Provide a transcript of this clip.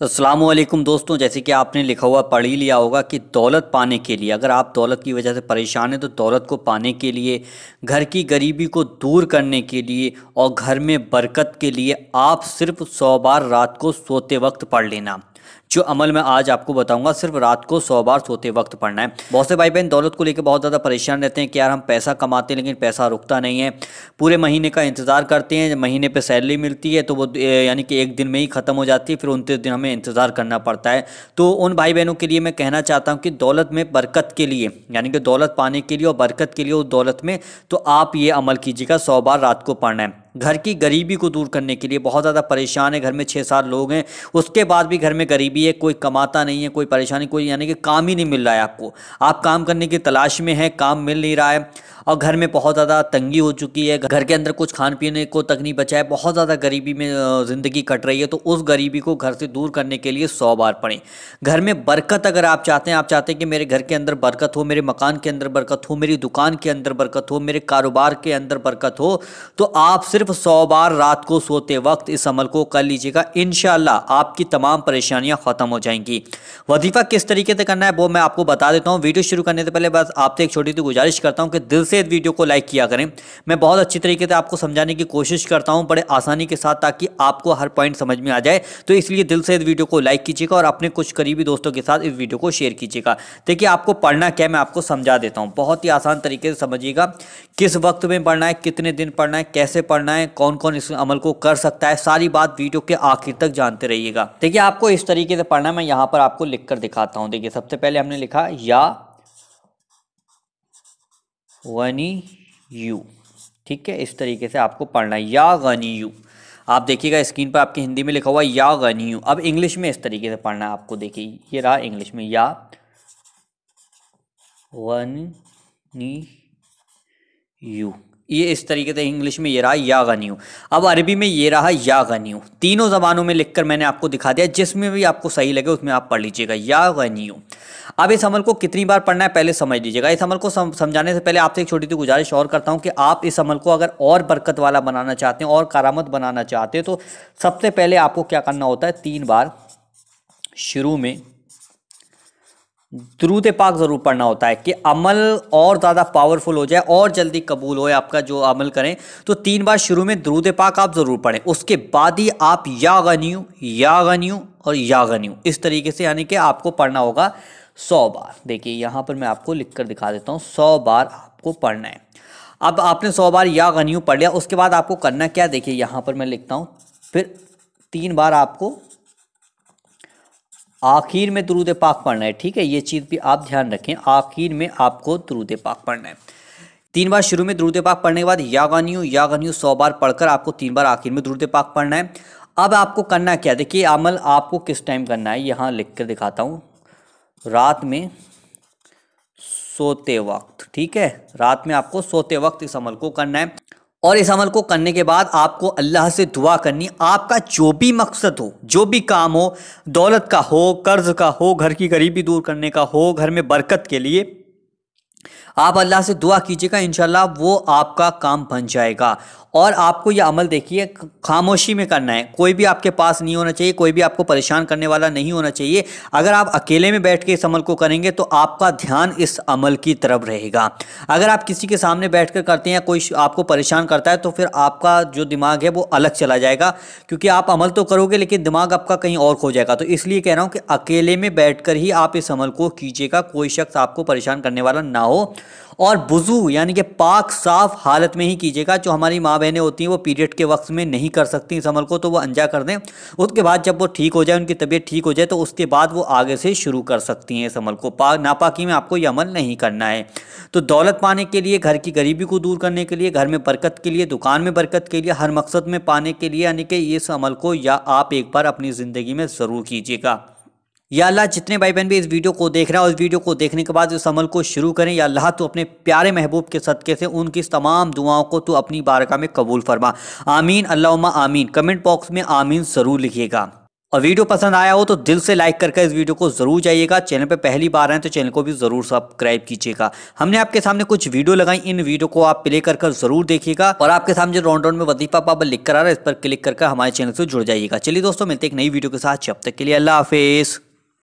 तो असलम दोस्तों जैसे कि आपने लिखा हुआ पढ़ ही लिया होगा कि दौलत पाने के लिए अगर आप दौलत की वजह से परेशान हैं तो दौलत को पाने के लिए घर की गरीबी को दूर करने के लिए और घर में बरकत के लिए आप सिर्फ सौ बार रात को सोते वक्त पढ़ लेना जो अमल में आज आपको बताऊंगा सिर्फ रात को सौ बार सोते वक्त पढ़ना है बहुत से भाई बहन दौलत को लेकर बहुत ज़्यादा परेशान रहते हैं कि यार हम पैसा कमाते हैं लेकिन पैसा रुकता नहीं है पूरे महीने का इंतज़ार करते हैं महीने पर सैलरी मिलती है तो वो यानी कि एक दिन में ही ख़त्म हो जाती है फिर उनतीस दिन हमें इंतज़ार करना पड़ता है तो उन भाई बहनों के लिए मैं कहना चाहता हूँ कि दौलत में बरकत के लिए यानी कि दौलत पाने के लिए और बरकत के लिए उस दौलत में तो आप ये अमल कीजिएगा सौ बार रात को पढ़ना है घर की गरीबी को दूर करने के लिए बहुत ज़्यादा परेशान है घर में छः सात लोग हैं उसके बाद भी घर में गरीबी है कोई कमाता नहीं है कोई परेशानी कोई यानी कि काम ही नहीं मिल रहा है आपको आप काम करने की तलाश में हैं काम मिल नहीं रहा है और घर में बहुत ज़्यादा तंगी हो चुकी है घर के अंदर कुछ खान पीने को तक नहीं बचा है बहुत ज़्यादा गरीबी में ज़िंदगी कट रही है तो उस गरीबी को घर से दूर करने के लिए सौ बार पड़ें घर में बरकत अगर आप चाहते हैं आप चाहते हैं कि मेरे घर के अंदर बरकत हो मेरे मकान के अंदर बरकत हो मेरी दुकान के अंदर बरकत हो मेरे कारोबार के अंदर बरकत हो तो आप सिर्फ सिर्फ तो सौ बार रात को सोते वक्त इस अमल को कर लीजिएगा इन आपकी तमाम परेशानियाँ ख़त्म हो जाएंगी वजीफ़ा किस तरीके से करना है वो मैं आपको बता देता हूँ वीडियो शुरू करने से पहले बस आपसे एक छोटी सी गुजारिश करता हूँ कि दिल से इस वीडियो को लाइक किया करें मैं बहुत अच्छी तरीके से आपको समझाने की कोशिश करता हूँ बड़े आसानी के साथ ताकि आपको हर पॉइंट समझ में आ जाए तो इसलिए दिल से इस वीडियो को लाइक कीजिएगा और अपने कुछ करीबी दोस्तों के साथ इस वीडियो को शेयर कीजिएगा देखिए आपको पढ़ना क्या मैं आपको समझा देता हूँ बहुत ही आसान तरीके से समझिएगा किस वक्त में पढ़ना है कितने दिन पढ़ना है कैसे पढ़ना है हैं कौन कौन इस अमल को कर सकता है सारी बात वीडियो के आखिर तक जानते रहिएगा देखिए आपको इस तरीके से पढ़ना मैं यहाँ पर आपको लिख कर दिखाता हूँ देखिए सबसे पहले हमने लिखा या वनी यू ठीक है इस तरीके से आपको पढ़ना है या गनी यू आप देखिएगा स्क्रीन पर आपके हिंदी में लिखा हुआ या गनी यू अब इंग्लिश में इस तरीके से पढ़ना है आपको देखिए ये रहा इंग्लिश में या वन नी यू ये इस तरीके से इंग्लिश में ये रहा या गनी अब अरबी में ये रहा या गनी तीनों ज़बानों में लिखकर मैंने आपको दिखा दिया जिसमें भी आपको सही लगे उसमें आप पढ़ लीजिएगा या गनी अब इस अमल को कितनी बार पढ़ना है पहले समझ लीजिएगा इस अमल को समझाने से पहले आपसे एक छोटी सी गुजारिश और करता हूँ कि आप इस अमल को अगर और बरकत वाला बनाना चाहते हैं और कारामद बनाना चाहते हैं तो सबसे पहले आपको क्या करना होता है तीन बार शुरू में दरूद पाक ज़रूर पढ़ना होता है कि अमल और ज़्यादा पावरफुल हो जाए और जल्दी कबूल हो आपका जो अमल करें तो तीन बार शुरू में दरूद पाक आप ज़रूर पढ़ें उसके बाद ही आप या गनी या गनी और या गनी इस तरीके से यानी कि आपको पढ़ना होगा सौ बार देखिए यहाँ पर मैं आपको लिख कर दिखा देता हूँ सौ बार आपको पढ़ना है अब आपने सौ बार या गनी पढ़ लिया उसके बाद आपको करना क्या देखिए यहाँ पर मैं लिखता हूँ फिर तीन बार आपको आखिर में दुरूद पाक पढ़ना है ठीक है ये चीज़ भी आप ध्यान रखें आखिर में आपको दुरूद पाक पढ़ना है तीन बार शुरू में दुरूद पाक पढ़ने के बाद यागानियू यागानियू सौ बार पढ़कर आपको तीन बार आखिर में द्रुद पाक पढ़ना है अब आपको करना क्या देखिए अमल आपको किस टाइम करना है यहाँ लिख कर दिखाता हूँ रात में सोते वक्त ठीक है रात में आपको सोते वक्त इस अमल को करना है और इस अमल को करने के बाद आपको अल्लाह से दुआ करनी आपका जो भी मकसद हो जो भी काम हो दौलत का हो कर्ज का हो घर की गरीबी दूर करने का हो घर में बरकत के लिए आप अल्लाह से दुआ कीजिएगा इन वो आपका काम बन जाएगा और आपको यह अमल देखिए खामोशी में करना है कोई भी आपके पास नहीं होना चाहिए कोई भी आपको परेशान करने वाला नहीं होना चाहिए अगर आप अकेले में बैठ के इस अमल को करेंगे तो आपका ध्यान इस अमल की तरफ रहेगा अगर आप किसी के सामने बैठ कर करते हैं कोई आपको परेशान करता है तो फिर आपका जो दिमाग है वो अलग चला जाएगा क्योंकि आप अमल तो करोगे लेकिन दिमाग आपका कहीं और खो जाएगा तो इसलिए कह रहा हूँ कि अकेले में बैठ ही आप इस अमल को कीजिएगा कोई शख्स आपको परेशान करने वाला ना हो और बुज़ू यानी कि पाक साफ हालत में ही कीजिएगा जो हमारी माँ बहनें होती हैं वो पीरियड के वक्त में नहीं कर सकती इस अमल को तो वो अंजा कर दें उसके बाद जब वो ठीक हो जाए उनकी तबीयत ठीक हो जाए तो उसके बाद वो आगे से शुरू कर सकती हैं इस अमल को पाक नापाकी में आपको यह अमल नहीं करना है तो दौलत पाने के लिए घर की गरीबी को दूर करने के लिए घर में बरकत के लिए दुकान में बरकत के लिए हर मकसद में पाने के लिए यानी कि इस अमल को या आप एक बार अपनी ज़िंदगी में ज़रूर कीजिएगा या अल्लाह जितने भाई बहन भी इस वीडियो को देख हैं और उस वीडियो को देखने के बाद इस अमल को शुरू करें या अल्लाह तो अपने प्यारे महबूब के सदक़े से उनकी तमाम दुआओं को तो अपनी बारका में कबूल फरमा आमीन अल्लाह आमीन कमेंट बॉक्स में आमीन ज़रूर लिखिएगा और वीडियो पसंद आया हो तो दिल से लाइक करके इस वीडियो को ज़रूर जाइएगा चैनल पर पहली बार आए तो चैनल को भी ज़रूर सब्सक्राइब कीजिएगा हमने आपके सामने कुछ वीडियो लगाई इन वीडियो को आप प्ले कर कर ज़रूर देखिएगा और आपके सामने राउंड राउंड में वजीफा पापा लिख कर आ रहा है इस पर क्लिक कर हमारे चैनल से जुड़ जाइएगा चलिए दोस्तों मिलते एक नई वीडियो के साथ जब तक के लिए अल्लाह हाफिज़